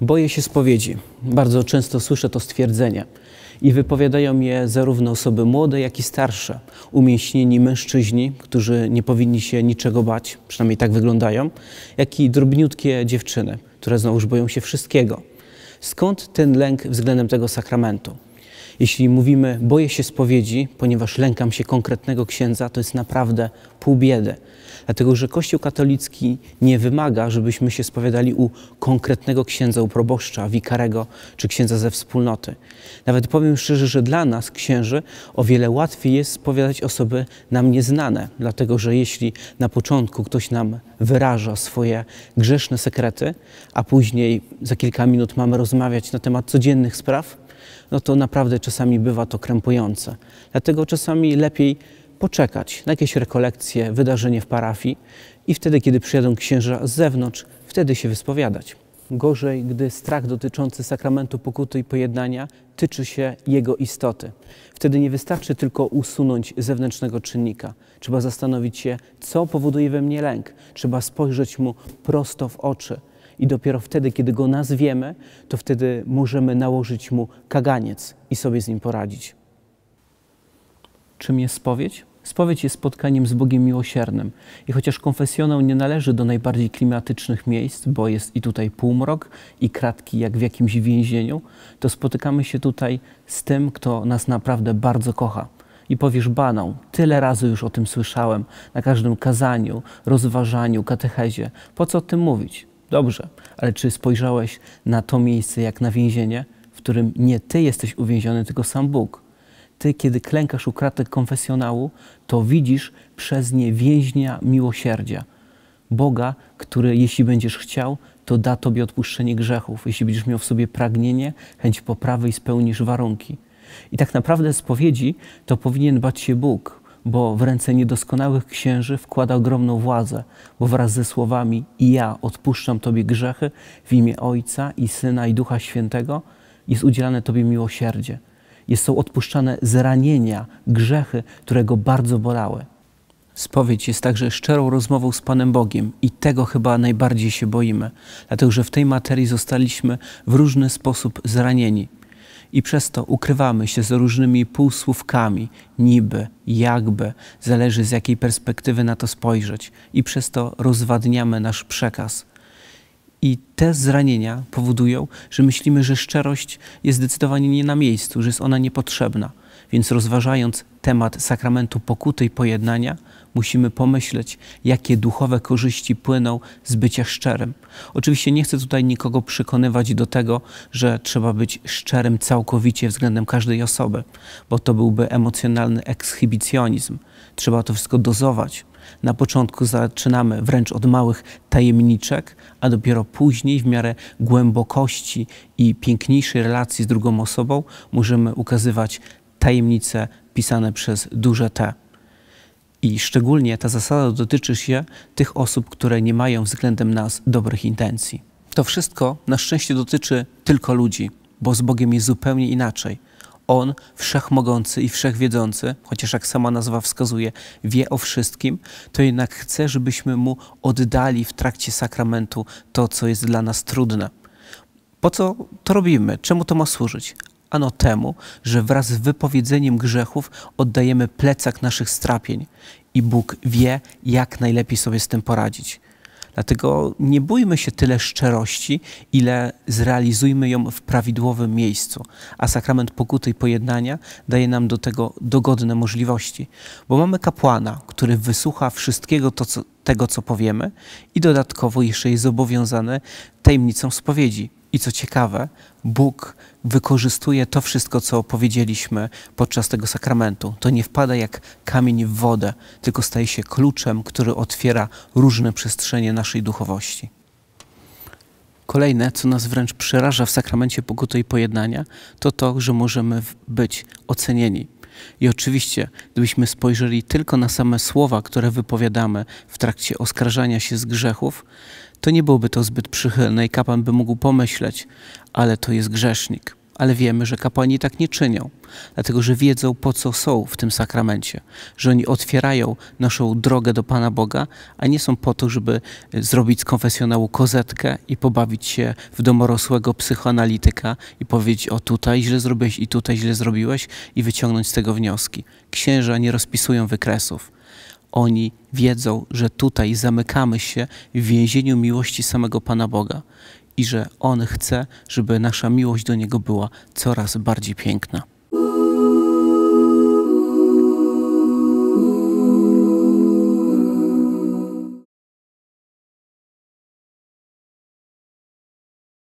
Boję się spowiedzi. Bardzo często słyszę to stwierdzenie i wypowiadają je zarówno osoby młode, jak i starsze, umięśnieni mężczyźni, którzy nie powinni się niczego bać, przynajmniej tak wyglądają, jak i drobniutkie dziewczyny, które znowuż boją się wszystkiego. Skąd ten lęk względem tego sakramentu? Jeśli mówimy, boję się spowiedzi, ponieważ lękam się konkretnego księdza, to jest naprawdę pół biedy. Dlatego, że Kościół katolicki nie wymaga, żebyśmy się spowiadali u konkretnego księdza, u proboszcza, wikarego czy księdza ze wspólnoty. Nawet powiem szczerze, że dla nas, księży, o wiele łatwiej jest spowiadać osoby nam nieznane, dlatego, że jeśli na początku ktoś nam wyraża swoje grzeszne sekrety, a później za kilka minut mamy rozmawiać na temat codziennych spraw, no to naprawdę czasami bywa to krępujące. Dlatego czasami lepiej poczekać na jakieś rekolekcje, wydarzenie w parafii i wtedy, kiedy przyjadą księża z zewnątrz, wtedy się wyspowiadać. Gorzej, gdy strach dotyczący sakramentu pokuty i pojednania tyczy się jego istoty. Wtedy nie wystarczy tylko usunąć zewnętrznego czynnika. Trzeba zastanowić się, co powoduje we mnie lęk. Trzeba spojrzeć mu prosto w oczy i dopiero wtedy, kiedy go nazwiemy, to wtedy możemy nałożyć mu kaganiec i sobie z nim poradzić. Czym jest spowiedź? Spowiedź jest spotkaniem z Bogiem miłosiernym. I chociaż konfesjonał nie należy do najbardziej klimatycznych miejsc, bo jest i tutaj półmrok, i kratki jak w jakimś więzieniu, to spotykamy się tutaj z tym, kto nas naprawdę bardzo kocha. I powiesz banał, tyle razy już o tym słyszałem, na każdym kazaniu, rozważaniu, katechezie. Po co o tym mówić? Dobrze, ale czy spojrzałeś na to miejsce jak na więzienie, w którym nie ty jesteś uwięziony, tylko sam Bóg? Ty, kiedy klękasz u kratek konfesjonału, to widzisz przez nie więźnia miłosierdzia. Boga, który jeśli będziesz chciał, to da Tobie odpuszczenie grzechów. Jeśli będziesz miał w sobie pragnienie, chęć poprawy i spełnisz warunki. I tak naprawdę z powiedzi to powinien bać się Bóg, bo w ręce niedoskonałych księży wkłada ogromną władzę, bo wraz ze słowami i ja odpuszczam Tobie grzechy w imię Ojca i Syna i Ducha Świętego jest udzielane Tobie miłosierdzie. Jest są odpuszczane zranienia, grzechy, które Go bardzo bolały. Spowiedź jest także szczerą rozmową z Panem Bogiem i tego chyba najbardziej się boimy, dlatego że w tej materii zostaliśmy w różny sposób zranieni i przez to ukrywamy się z różnymi półsłówkami, niby, jakby, zależy z jakiej perspektywy na to spojrzeć, i przez to rozwadniamy nasz przekaz. I te zranienia powodują, że myślimy, że szczerość jest zdecydowanie nie na miejscu, że jest ona niepotrzebna. Więc rozważając temat sakramentu pokuty i pojednania, musimy pomyśleć, jakie duchowe korzyści płyną z bycia szczerym. Oczywiście nie chcę tutaj nikogo przekonywać do tego, że trzeba być szczerym całkowicie względem każdej osoby, bo to byłby emocjonalny ekshibicjonizm. Trzeba to wszystko dozować. Na początku zaczynamy wręcz od małych tajemniczek, a dopiero później, w miarę głębokości i piękniejszej relacji z drugą osobą, możemy ukazywać tajemnice pisane przez duże T. I szczególnie ta zasada dotyczy się tych osób, które nie mają względem nas dobrych intencji. To wszystko na szczęście dotyczy tylko ludzi, bo z Bogiem jest zupełnie inaczej. On, wszechmogący i wszechwiedzący, chociaż jak sama nazwa wskazuje, wie o wszystkim, to jednak chce, żebyśmy mu oddali w trakcie sakramentu to, co jest dla nas trudne. Po co to robimy? Czemu to ma służyć? Ano temu, że wraz z wypowiedzeniem grzechów oddajemy plecak naszych strapień i Bóg wie, jak najlepiej sobie z tym poradzić. Dlatego nie bójmy się tyle szczerości, ile zrealizujmy ją w prawidłowym miejscu. A sakrament pokuty i pojednania daje nam do tego dogodne możliwości, bo mamy kapłana, który wysłucha wszystkiego to, co, tego, co powiemy, i dodatkowo jeszcze jest zobowiązany tajemnicą spowiedzi. I co ciekawe, Bóg wykorzystuje to wszystko, co powiedzieliśmy podczas tego sakramentu. To nie wpada jak kamień w wodę, tylko staje się kluczem, który otwiera różne przestrzenie naszej duchowości. Kolejne, co nas wręcz przeraża w sakramencie pokuty i pojednania, to to, że możemy być ocenieni i oczywiście, gdybyśmy spojrzeli tylko na same słowa, które wypowiadamy w trakcie oskarżania się z grzechów, to nie byłoby to zbyt przychylne i kapłan by mógł pomyśleć, ale to jest grzesznik ale wiemy, że kapłani tak nie czynią, dlatego że wiedzą, po co są w tym sakramencie, że oni otwierają naszą drogę do Pana Boga, a nie są po to, żeby e, zrobić z konfesjonału kozetkę i pobawić się w domorosłego psychoanalityka i powiedzieć, o tutaj źle zrobiłeś i tutaj źle zrobiłeś i wyciągnąć z tego wnioski. Księża nie rozpisują wykresów. Oni wiedzą, że tutaj zamykamy się w więzieniu miłości samego Pana Boga i że On chce, żeby nasza miłość do Niego była coraz bardziej piękna.